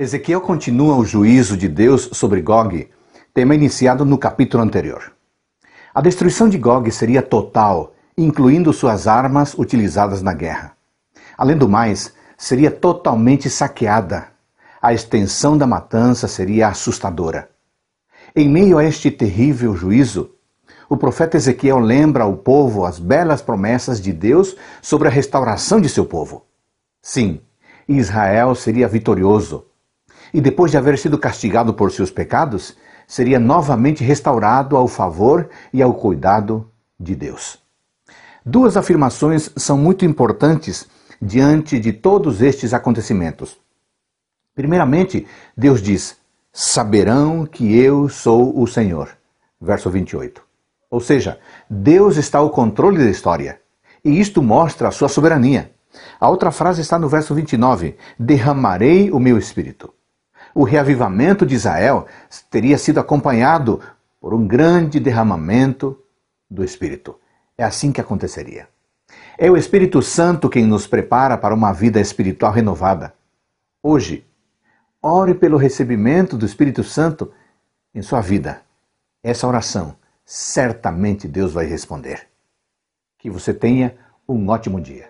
Ezequiel continua o juízo de Deus sobre Gog, tema iniciado no capítulo anterior. A destruição de Gog seria total, incluindo suas armas utilizadas na guerra. Além do mais, seria totalmente saqueada. A extensão da matança seria assustadora. Em meio a este terrível juízo, o profeta Ezequiel lembra ao povo as belas promessas de Deus sobre a restauração de seu povo. Sim, Israel seria vitorioso, e depois de haver sido castigado por seus pecados, seria novamente restaurado ao favor e ao cuidado de Deus. Duas afirmações são muito importantes diante de todos estes acontecimentos. Primeiramente, Deus diz: Saberão que eu sou o Senhor. Verso 28. Ou seja, Deus está ao controle da história. E isto mostra a sua soberania. A outra frase está no verso 29: Derramarei o meu espírito. O reavivamento de Israel teria sido acompanhado por um grande derramamento do Espírito. É assim que aconteceria. É o Espírito Santo quem nos prepara para uma vida espiritual renovada. Hoje, ore pelo recebimento do Espírito Santo em sua vida. Essa oração certamente Deus vai responder. Que você tenha um ótimo dia.